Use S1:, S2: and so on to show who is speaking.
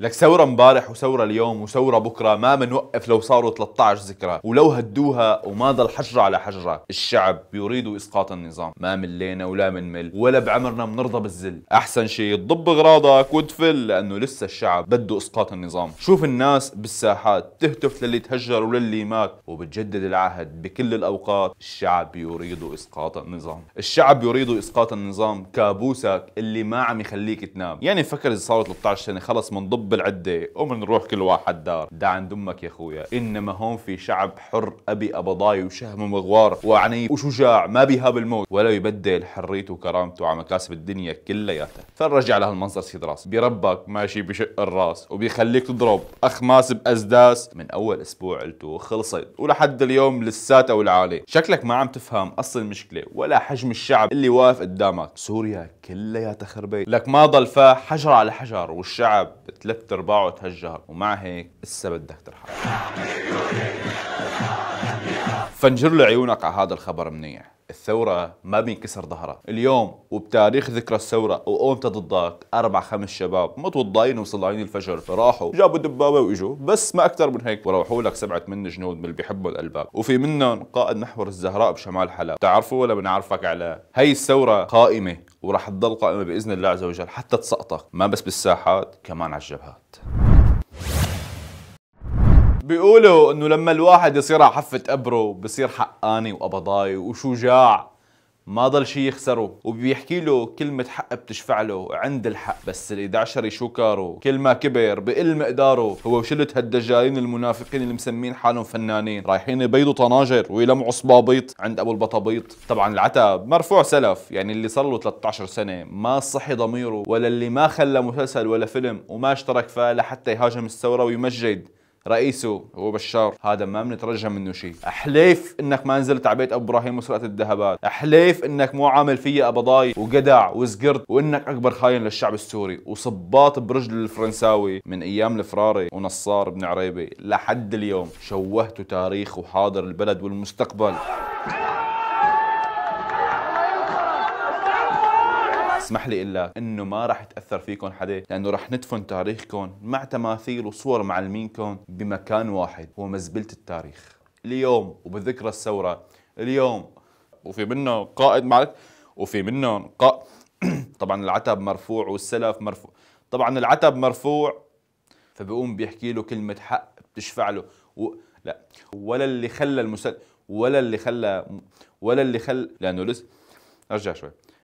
S1: لك ثورة امبارح وثورة اليوم وثورة بكرة ما بنوقف لو صاروا 13 ذكرى ولو هدوها وما ضل حجرة على حجرة الشعب بيريدوا إسقاط النظام ما ملينا ولا منمل ولا بعمرنا بنرضى بالذل أحسن شيء تضب غراضك وتفل لأنه لسه الشعب بده إسقاط النظام شوف الناس بالساحات تهتف للي تهجر وللي مات وبتجدد العهد بكل الأوقات الشعب يريد إسقاط النظام الشعب يريد إسقاط النظام كابوسك اللي ما عم يخليك تنام يعني فكر إذا صاروا 13 سنة خلص ضب نصب العده ومنروح كل واحد دار دع عند امك يا اخويا انما هون في شعب حر ابي ابضاي وشهم مغوار وعنيف وشجاع ما بيهاب الموت ولا يبدل حريته وكرامته على مكاسب الدنيا كلياتها فرجع على هالمنظر سيد راس بربك ماشي بشق الراس وبيخليك تضرب اخماس باسداس من اول اسبوع قلته خلصت ولحد اليوم لساتها والعالي شكلك ما عم تفهم اصل المشكله ولا حجم الشعب اللي واقف قدامك سوريا كلياتها خربيت لك ما ضل فا حجر على حجر والشعب ثلاث ارباعه تهجر ومع هيك هسه بدك ترحل فنجر له عيونك على هذا الخبر منيح الثورة ما بينكسر ظهرها اليوم وبتاريخ ذكرى الثورة وقومت ضدك أربع خمس شباب متوضعين ومصلعين الفجر راحوا جابوا دبابة وإجوا بس ما أكثر من هيك وروحوا لك سبعة من جنود من اللي بيحبوا الألباب وفي منهم قائد محور الزهراء بشمال حلب تعرفوا ولا بنعرفك على هي الثورة قائمة وراح تضل قائمة بإذن الله عز وجل حتى تسقطك ما بس بالساحات كمان على الجبهات بيقولوا انه لما الواحد يصير على حفه قبره بصير حقاني وقبضاي وشجاع ما ضل شيء يخسره وبيحكي له كلمة حق بتشفع له عند الحق بس ال11 يشكره كل ما كبر بقل مقداره هو وشلت هالدجالين المنافقين اللي مسمين حالهم فنانين رايحين يبيضوا طناجر ويلمعوا صبابيط عند ابو البطابيط طبعا العتب مرفوع سلف يعني اللي صار له 13 سنة ما صحي ضميره ولا اللي ما خلى مسلسل ولا فيلم وما اشترك فيه لحتى يهاجم الثورة ويمجد رئيسه هو بشار هذا ما بنترجى منه شيء احليف انك ما نزلت على بيت ابو ابراهيم وسرقت الذهبات احليف انك مو عامل فيا ابضاي وجدع وزقرد وانك اكبر خاين للشعب السوري وصباط برجل الفرنساوي من ايام الفراري ونصار بن عريبي لحد اليوم شوهتوا تاريخ وحاضر البلد والمستقبل اسمح لي اقول لك انه ما راح يتاثر فيكم حدا لانه راح ندفن تاريخكم مع تماثيل وصور معلمينكم بمكان واحد هو مزبله التاريخ اليوم وبذكرى الثوره اليوم وفي منه قائد معك وفي منه قائد طبعا العتب مرفوع والسلف مرفوع طبعا العتب مرفوع فبقوم بيحكي له كلمه حق بتشفع له و... لا ولا اللي خلى المسل ولا اللي خلى ولا اللي خلى لانه لسه ارجع شوي